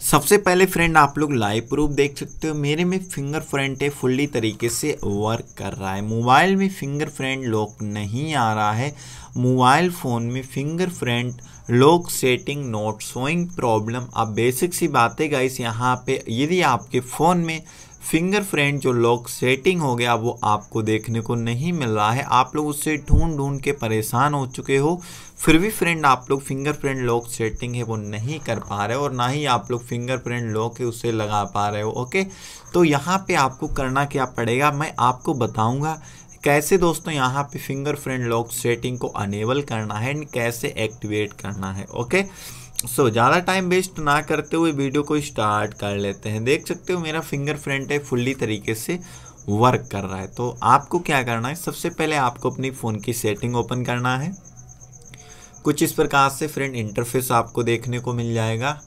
सबसे पहले फ्रेंड आप लोग लाइव प्रूफ देख सकते हो मेरे में फिंगर फ्रेंट है फुल्ली तरीके से वर्क कर रहा है मोबाइल में फिंगर फ्रेंट लॉक नहीं आ रहा है मोबाइल फ़ोन में finger print lock setting not showing problem अब बेसिक सी बातें गाइस यहाँ पे यदि आपके फ़ोन में फिंगरप्रिंट जो लॉक सेटिंग हो गया वो आपको देखने को नहीं मिल रहा है आप लोग उससे ढूंढ ढूंढ के परेशान हो चुके हो फिर भी फ्रेंड आप लोग फिंगरप्रिंट लॉक सेटिंग है वो नहीं कर पा रहे हो और ना ही आप लोग फिंगरप्रिंट लॉक है उसे लगा पा रहे हो ओके तो यहाँ पे आपको करना क्या पड़ेगा मैं आपको बताऊँगा कैसे दोस्तों यहाँ पे प्रिंट लॉक सेटिंग को अनेबल करना है एंड कैसे एक्टिवेट करना है ओके सो ज़्यादा टाइम वेस्ट ना करते हुए वीडियो को स्टार्ट कर लेते हैं देख सकते हो मेरा फिंगर फिंगरप्रिंट है फुल्ली तरीके से वर्क कर रहा है तो आपको क्या करना है सबसे पहले आपको अपनी फ़ोन की सेटिंग ओपन करना है कुछ इस प्रकार से फ्रेंड इंटरफेस आपको देखने को मिल जाएगा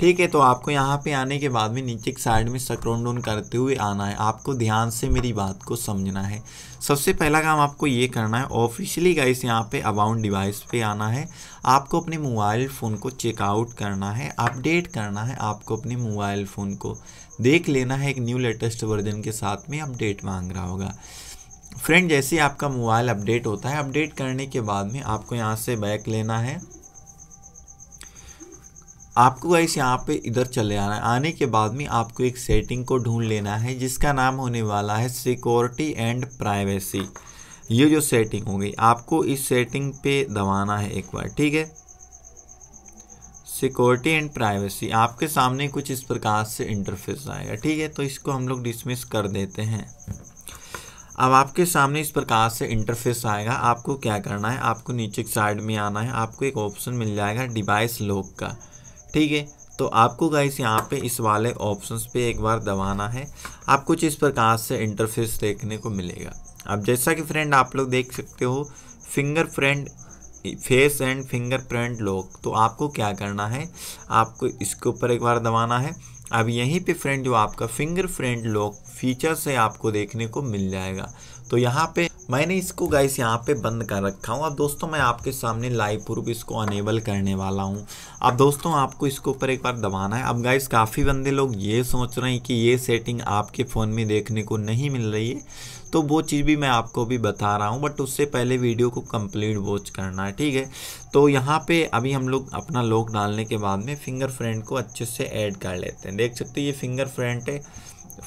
ठीक है तो आपको यहाँ पे आने के बाद में नीचे की साइड में सक्रोन डोन करते हुए आना है आपको ध्यान से मेरी बात को समझना है सबसे पहला काम आपको ये करना है ऑफिशियली गाइस यहाँ पे अबाउंट डिवाइस पे आना है आपको अपने मोबाइल फ़ोन को चेकआउट करना है अपडेट करना है आपको अपने मोबाइल फ़ोन को देख लेना है एक न्यू लेटेस्ट वर्जन के साथ में अपडेट मांग रहा होगा फ्रेंड जैसे आपका मोबाइल अपडेट होता है अपडेट करने के बाद में आपको यहाँ से बैक लेना है आपको गाइस यहाँ पे इधर चले आना है आने के बाद में आपको एक सेटिंग को ढूंढ लेना है जिसका नाम होने वाला है सिक्योरिटी एंड प्राइवेसी ये जो सेटिंग होगी आपको इस सेटिंग पे दबाना है एक बार ठीक है सिक्योरिटी एंड प्राइवेसी आपके सामने कुछ इस प्रकार से इंटरफेस आएगा ठीक है तो इसको हम लोग डिसमिस कर देते हैं अब आपके सामने इस प्रकार से इंटरफेस आएगा आपको क्या करना है आपको नीचे साइड में आना है आपको एक ऑप्शन मिल जाएगा डिवाइस लॉक का ठीक है तो आपको गाइस यहाँ पे इस वाले ऑप्शंस पे एक बार दबाना है आप कुछ इस प्रकार से इंटरफेस देखने को मिलेगा अब जैसा कि फ्रेंड आप लोग देख सकते हो finger print face and finger print lock तो आपको क्या करना है आपको इसके ऊपर एक बार दबाना है अब यहीं पे फ्रेंड जो आपका फिंगर प्रिंट लॉक फीचर से आपको देखने को मिल जाएगा तो यहाँ पे मैंने इसको गाइस यहाँ पे बंद कर रखा हूँ अब दोस्तों मैं आपके सामने लाइव प्रूफ इसको अनेबल करने वाला हूँ अब दोस्तों आपको इसके ऊपर एक बार दबाना है अब गाइस काफ़ी बंदे लोग ये सोच रहे हैं कि ये सेटिंग आपके फ़ोन में देखने को नहीं मिल रही है तो वो चीज़ भी मैं आपको भी बता रहा हूँ बट उससे पहले वीडियो को कम्प्लीट वॉच करना है ठीक है तो यहाँ पर अभी हम लोग अपना लॉक डालने के बाद में फिंगर को अच्छे से ऐड कर लेते हैं देख सकते ये फिंगर है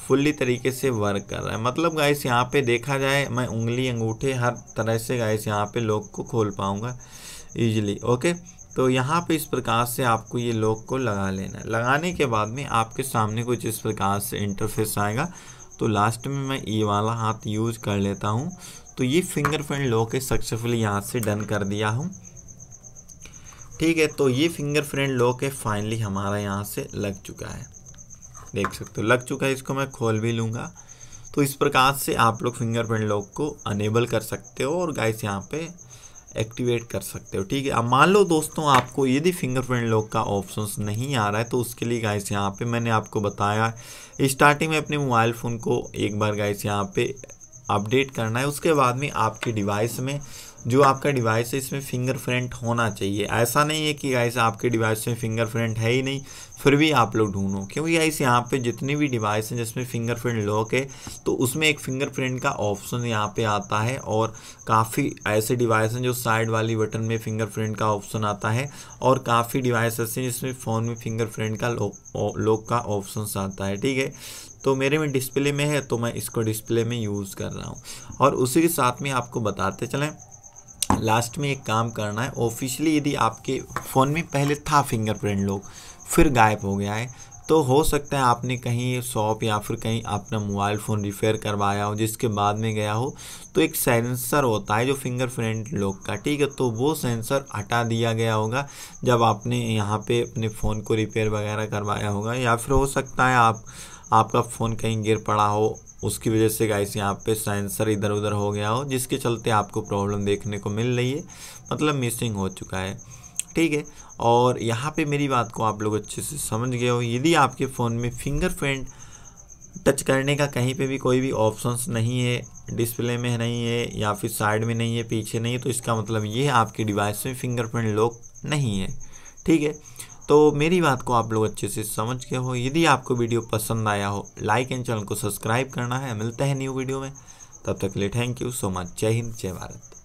फुल्ली तरीके से वर्क कर रहा है मतलब गाइस यहाँ पे देखा जाए मैं उंगली अंगूठे हर तरह से गाइस यहाँ पे लॉक को खोल पाऊँगा ईजिली ओके तो यहाँ पे इस प्रकार से आपको ये लॉक को लगा लेना है लगाने के बाद में आपके सामने कुछ इस प्रकार से इंटरफेस आएगा तो लास्ट में मैं ई वाला हाथ यूज कर लेता हूँ तो ये फिंगरप्रिंट लॉक है सक्सेसफुली यहाँ से डन कर दिया हूँ ठीक है तो ये फिंगरप्रिंट लॉक है फाइनली हमारा यहाँ से लग चुका है देख सकते हो लग चुका है इसको मैं खोल भी लूँगा तो इस प्रकार से आप लोग फिंगरप्रिंट लॉक को अनेबल कर सकते हो और गाइस यहाँ पे एक्टिवेट कर सकते हो ठीक है अब मान लो दोस्तों आपको यदि फिंगरप्रिंट लॉक का ऑप्शन नहीं आ रहा है तो उसके लिए गाइस यहाँ पे मैंने आपको बताया स्टार्टिंग में अपने मोबाइल फ़ोन को एक बार गाइस यहाँ पे अपडेट करना है उसके बाद में आपके डिवाइस में जो आपका डिवाइस है इसमें फिंगरप्रिंट होना चाहिए ऐसा नहीं है कि गाइस आपके डिवाइस में फिंगरप्रिंट है ही नहीं फिर भी आप लोग ढूंढो क्योंकि गाइस यहाँ पे जितनी भी डिवाइस हैं जिसमें फिंगरप्रिंट लॉक है तो उसमें एक फिंगरप्रिंट का ऑप्शन यहाँ पे आता है और काफ़ी ऐसे डिवाइस हैं जो साइड वाली बटन में फिंगरप्रिंट का ऑप्शन आता है और काफ़ी डिवाइस ऐसे हैं जिसमें फ़ोन में फिंगरप्रिंट का लॉक का ऑप्शन आता है ठीक है तो मेरे में डिस्प्ले में है तो मैं इसको डिस्प्ले में यूज़ कर रहा हूँ और उसी के साथ में आपको बताते चलें लास्ट में एक काम करना है ऑफिशियली यदि आपके फ़ोन में पहले था फिंगरप्रिंट लोग फिर गायब हो गया है तो हो सकता है आपने कहीं शॉप या फिर कहीं अपना मोबाइल फ़ोन रिपेयर करवाया हो जिसके बाद में गया हो तो एक सेंसर होता है जो फिंगरप्रिंट लॉक का ठीक है तो वो सेंसर हटा दिया गया होगा जब आपने यहाँ पे अपने फ़ोन को रिपेयर वगैरह करवाया होगा या फिर हो सकता है आप आपका फ़ोन कहीं गिर पड़ा हो उसकी वजह से गाइस यहाँ पे सेंसर इधर उधर हो गया हो जिसके चलते आपको प्रॉब्लम देखने को मिल रही है मतलब मिसिंग हो चुका है ठीक है और यहाँ पे मेरी बात को आप लोग अच्छे से समझ गए हो यदि आपके फ़ोन में फिंगरप्रिंट टच करने का कहीं पे भी कोई भी ऑप्शंस नहीं है डिस्प्ले में नहीं है या फिर साइड में नहीं है पीछे नहीं है तो इसका मतलब ये आपके डिवाइस में फिंगरप्रिंट लॉक नहीं है ठीक है तो मेरी बात को आप लोग अच्छे से समझ गए हो यदि आपको वीडियो पसंद आया हो लाइक एंड चैनल को सब्सक्राइब करना है मिलता है न्यू वीडियो में तब तक के लिए थैंक यू सो मच जय हिंद जय भारत